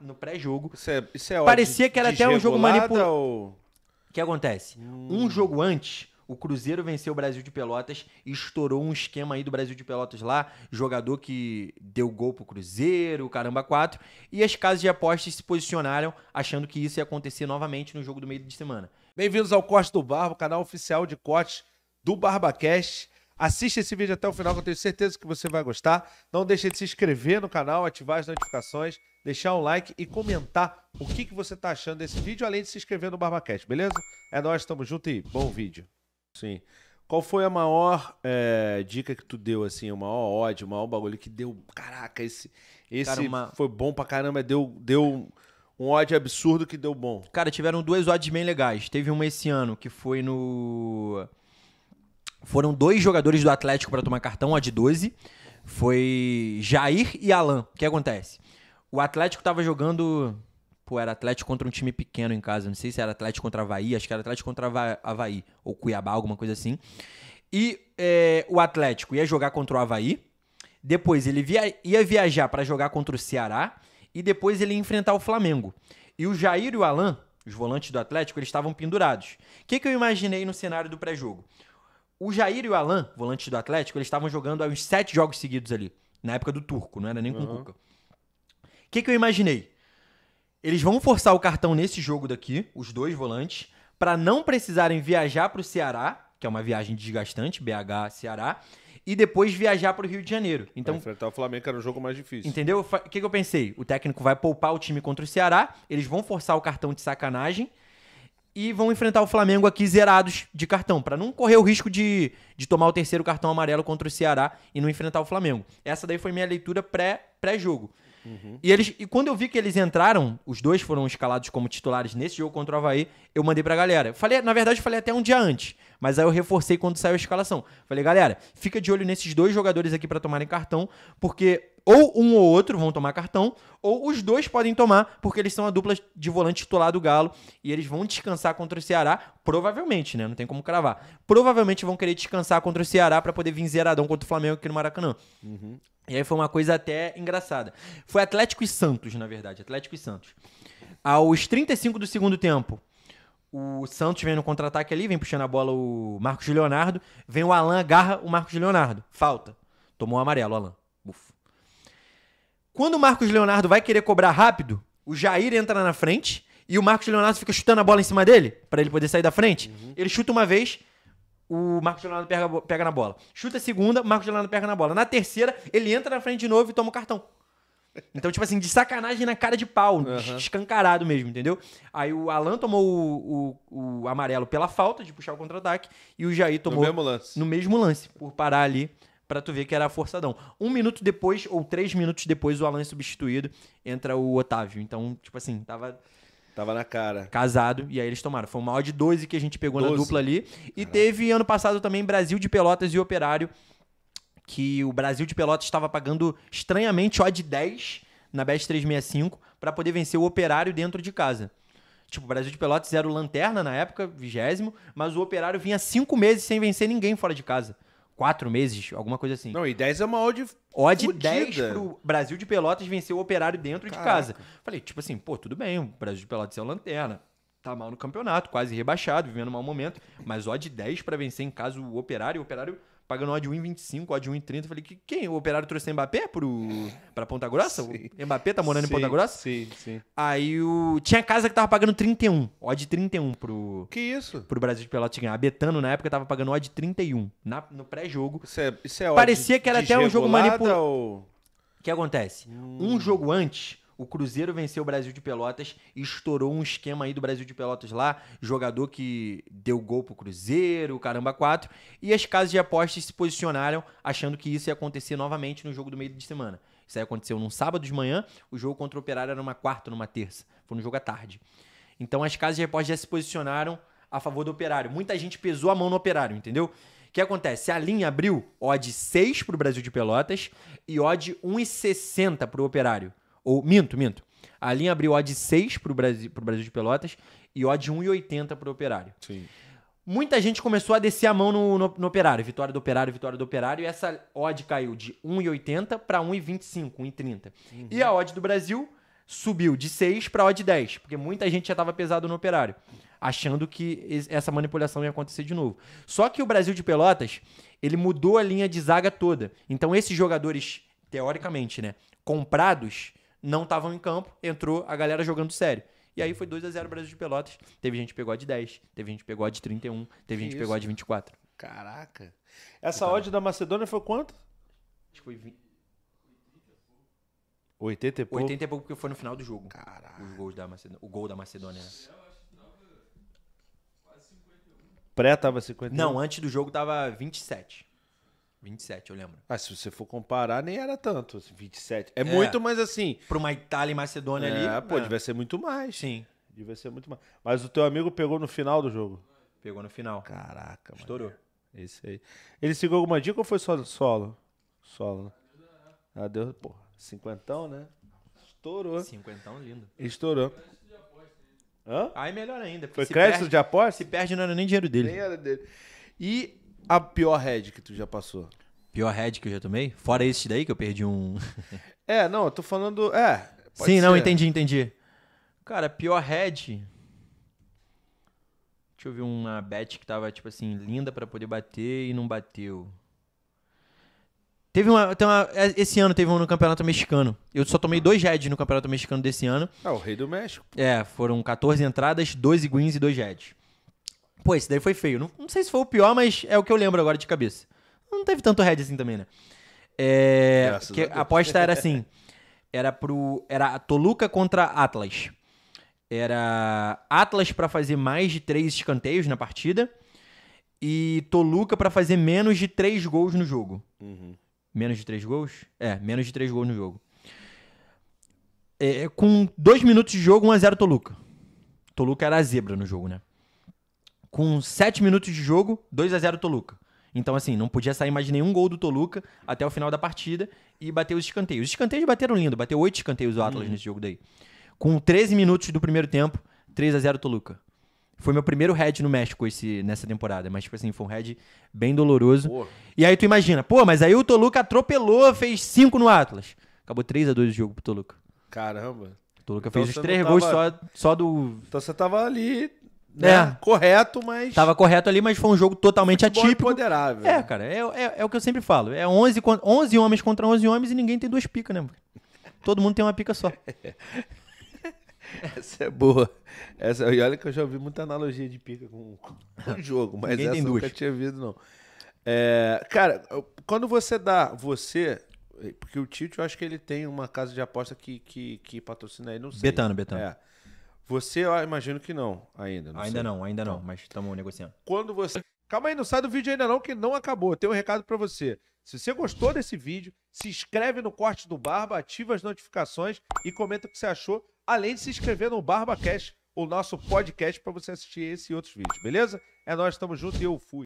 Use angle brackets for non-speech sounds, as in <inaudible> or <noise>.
no pré-jogo. Isso é, isso é Parecia que era até um jogo manipulado. Ou... O que acontece? Hum. Um jogo antes, o Cruzeiro venceu o Brasil de Pelotas e estourou um esquema aí do Brasil de Pelotas lá, jogador que deu gol pro Cruzeiro, caramba quatro, e as casas de apostas se posicionaram achando que isso ia acontecer novamente no jogo do meio de semana. Bem-vindos ao Corte do Barba, canal oficial de corte do BarbaCast. Assista esse vídeo até o final que eu tenho certeza que você vai gostar. Não deixe de se inscrever no canal, ativar as notificações deixar o like e comentar o que, que você está achando desse vídeo, além de se inscrever no Barbacast, beleza? É nós, tamo junto e bom vídeo. Sim. Qual foi a maior é, dica que tu deu, assim, o maior ódio, o maior bagulho que deu? Caraca, esse, esse Cara, uma... foi bom pra caramba, deu, deu um ódio absurdo que deu bom. Cara, tiveram duas odds bem legais. Teve uma esse ano que foi no. Foram dois jogadores do Atlético para tomar cartão, a de 12. Foi Jair e Alan. O que acontece? O Atlético tava jogando. Pô, era Atlético contra um time pequeno em casa. Não sei se era Atlético contra Havaí, acho que era Atlético contra Havaí. Ou Cuiabá, alguma coisa assim. E é, o Atlético ia jogar contra o Havaí. Depois ele via, ia viajar para jogar contra o Ceará. E depois ele ia enfrentar o Flamengo. E o Jair e o Alain, os volantes do Atlético, eles estavam pendurados. O que, que eu imaginei no cenário do pré-jogo? O Jair e o Alain, volantes do Atlético, eles estavam jogando uns sete jogos seguidos ali. Na época do Turco, não era nem com uhum. Cuca que, que eu imaginei? Eles vão forçar o cartão nesse jogo daqui, os dois volantes, para não precisarem viajar para o Ceará, que é uma viagem desgastante, BH, Ceará, e depois viajar para o Rio de Janeiro. Então, enfrentar o Flamengo que era um jogo mais difícil. Entendeu? O que, que eu pensei? O técnico vai poupar o time contra o Ceará, eles vão forçar o cartão de sacanagem e vão enfrentar o Flamengo aqui zerados de cartão, para não correr o risco de, de tomar o terceiro cartão amarelo contra o Ceará e não enfrentar o Flamengo. Essa daí foi minha leitura pré-jogo. Pré Uhum. E, eles, e quando eu vi que eles entraram, os dois foram escalados como titulares nesse jogo contra o Havaí, eu mandei pra galera. Falei, na verdade, eu falei até um dia antes. Mas aí eu reforcei quando saiu a escalação. Falei, galera, fica de olho nesses dois jogadores aqui para tomarem cartão, porque ou um ou outro vão tomar cartão, ou os dois podem tomar, porque eles são a dupla de volante titular do Galo e eles vão descansar contra o Ceará, provavelmente, né? Não tem como cravar. Provavelmente vão querer descansar contra o Ceará para poder vir zeradão contra o Flamengo aqui no Maracanã. Uhum. E aí foi uma coisa até engraçada. Foi Atlético e Santos, na verdade, Atlético e Santos. Aos 35 do segundo tempo, o Santos vem no contra-ataque ali, vem puxando a bola o Marcos Leonardo. Vem o Alan, agarra o Marcos Leonardo. Falta. Tomou o amarelo, Alan. Ufa. Quando o Marcos Leonardo vai querer cobrar rápido, o Jair entra na frente e o Marcos Leonardo fica chutando a bola em cima dele para ele poder sair da frente. Uhum. Ele chuta uma vez, o Marcos Leonardo pega, pega na bola. Chuta a segunda, o Marcos Leonardo pega na bola. Na terceira, ele entra na frente de novo e toma o cartão. Então, tipo assim, de sacanagem na cara de pau, uhum. escancarado mesmo, entendeu? Aí o Alan tomou o, o, o amarelo pela falta de puxar o contra-ataque e o Jair tomou. No mesmo lance. No mesmo lance, por parar ali para tu ver que era forçadão. Um minuto depois, ou três minutos depois, o Alan é substituído, entra o Otávio. Então, tipo assim, tava. Tava na cara. Casado, e aí eles tomaram. Foi o maior de 12 que a gente pegou 12. na dupla ali. E Caraca. teve ano passado também Brasil de Pelotas e Operário que o Brasil de Pelotas estava pagando estranhamente odd 10 na Best 365 para poder vencer o Operário dentro de casa. Tipo, o Brasil de Pelotas era o lanterna na época, vigésimo, mas o Operário vinha cinco meses sem vencer ninguém fora de casa. Quatro meses, alguma coisa assim. Não, e 10 é uma odd Odd fodida. 10 pro Brasil de Pelotas vencer o Operário dentro Caraca. de casa. Falei, tipo assim, pô, tudo bem, o Brasil de Pelotas é o lanterna. Tá mal no campeonato, quase rebaixado, vivendo um mau momento. Mas odd 10 para vencer em casa o Operário. O Operário pagando odd 1,25, odd 1,30. Falei, que, quem? O operário trouxe Mbappé pro, pra Ponta Grossa? Sim. O Mbappé tá morando sim, em Ponta Grossa? Sim, sim. Aí o, tinha casa que tava pagando 31, odd 31 pro... Que isso? Pro Brasil de Pelotinha. A Betano, na época, tava pagando odd 31 na, no pré-jogo. Isso é, isso é Parecia que era até um jogo manipulado. Ou... O que acontece? Hum. Um jogo antes o Cruzeiro venceu o Brasil de Pelotas estourou um esquema aí do Brasil de Pelotas lá, jogador que deu gol pro Cruzeiro, caramba, quatro. E as casas de apostas se posicionaram achando que isso ia acontecer novamente no jogo do meio de semana. Isso aí aconteceu num sábado de manhã, o jogo contra o Operário era numa quarta, numa terça. Foi no jogo à tarde. Então as casas de apostas já se posicionaram a favor do Operário. Muita gente pesou a mão no Operário, entendeu? O que acontece? A linha abriu odd 6 para o Brasil de Pelotas e odd 1,60 para o Operário. Ou, minto, minto. A linha abriu odd 6 para o Brasil, pro Brasil de Pelotas e odd 1,80 para o Operário. Sim. Muita gente começou a descer a mão no, no, no, Operário. Vitória do Operário, vitória do Operário. E essa odd caiu de 1,80 para 1,25, 1,30. Uhum. E a odd do Brasil subiu de 6 para odd 10, porque muita gente já estava pesado no Operário, achando que essa manipulação ia acontecer de novo. Só que o Brasil de Pelotas, ele mudou a linha de zaga toda. Então esses jogadores, teoricamente, né, comprados não estavam em campo, entrou a galera jogando sério. E aí foi 2 a 0 Brasil de Pelotas. Teve gente que pegou a de 10, teve gente que pegou a de 31, teve que gente que pegou a de 24. Caraca. Essa odd da Macedônia foi quanto? Acho que foi 20. 80 e pouco. 80 e pouco porque foi no final do jogo. Caraca. Os gols da Macedônia, o gol da Macedônia. 51. Né? Pré tava 51. Não, antes do jogo tava 27. 27, eu lembro. Ah, se você for comparar, nem era tanto. 27. Assim, é, é muito, mas assim. Para uma Itália e Macedônia é, ali. Pô, é. devia ser muito mais. Sim. Devia ser muito mais. Mas o teu amigo pegou no final do jogo? Pegou no final. Caraca, mano. Estourou. Esse aí. Ele seguiu alguma dica ou foi só solo? Solo, né? Ah, deu, Cinquentão, né? Estourou. Cinquentão lindo. Estourou. Hã? Aí melhor ainda. Foi crédito perde, de aposta? Se perde, não era nem dinheiro dele. Nem era dele. E a pior head que tu já passou? Pior head que eu já tomei? Fora esse daí que eu perdi um. <laughs> é, não, eu tô falando. É. Sim, ser. não, entendi, entendi. Cara, pior head. Deixa eu ver uma bet que tava, tipo assim, linda para poder bater e não bateu. Teve uma, tem uma. É, esse ano teve um no Campeonato Mexicano. Eu só tomei dois heads no Campeonato Mexicano desse ano. Ah, o Rei do México. É, foram 14 entradas, 12 wins e dois heads pô, esse daí foi feio. Não, não sei se foi o pior, mas é o que eu lembro agora de cabeça. Não teve tanto head assim também, né? É, Graças que a aposta era <laughs> assim. Era pro. Era Toluca contra Atlas. Era Atlas para fazer mais de três escanteios na partida. E Toluca para fazer menos de três gols no jogo. Uhum. Menos de três gols? É, menos de três gols no jogo. É, com dois minutos de jogo, 1x0 Toluca. Toluca era a zebra no jogo, né? com 7 minutos de jogo, 2 a 0 Toluca. Então, assim, não podia sair mais nenhum gol do Toluca até o final da partida e bater os escanteios. Os escanteios bateram lindo, bateu 8 escanteios o Atlas hum. nesse jogo daí. Com 13 minutos do primeiro tempo, 3 a 0 Toluca. Foi meu primeiro head no México esse, nessa temporada, mas, tipo assim, foi um head bem doloroso. Porra. E aí tu imagina, pô, mas aí o Toluca atropelou, fez 5 no Atlas. Acabou 3 a 2 o jogo pro Toluca. Caramba. O Toluca então fez os três gols só, só do. Então você tava ali né? É. Correto, mas. Tava correto ali, mas foi um jogo totalmente atípico. ponderável É, cara, é, é, é, o que eu sempre falo. É 11, 11 homens contra 11 homens e ninguém tem duas picas, né? Todo mundo tem uma pica só. <laughs> essa é boa. Essa, e olha que eu já ouvi muita analogia de pica com, o jogo, mas ninguém essa eu nunca tinha visto, não. É, cara, quando você dá, você. Porque o Tite, eu acho que ele tem uma casa de aposta que, que, que patrocina aí não sei. Betano, Betano. É. Você, eu imagino que não, ainda. Não ainda sei. não, ainda não, tá. mas estamos negociando. Quando você. Calma aí, não sai do vídeo ainda não, que não acabou. Tem um recado para você. Se você gostou desse vídeo, se inscreve no Corte do Barba, ativa as notificações e comenta o que você achou, além de se inscrever no BarbaCast, o nosso podcast, para você assistir esse e outros vídeos, beleza? É nós, estamos juntos e eu fui.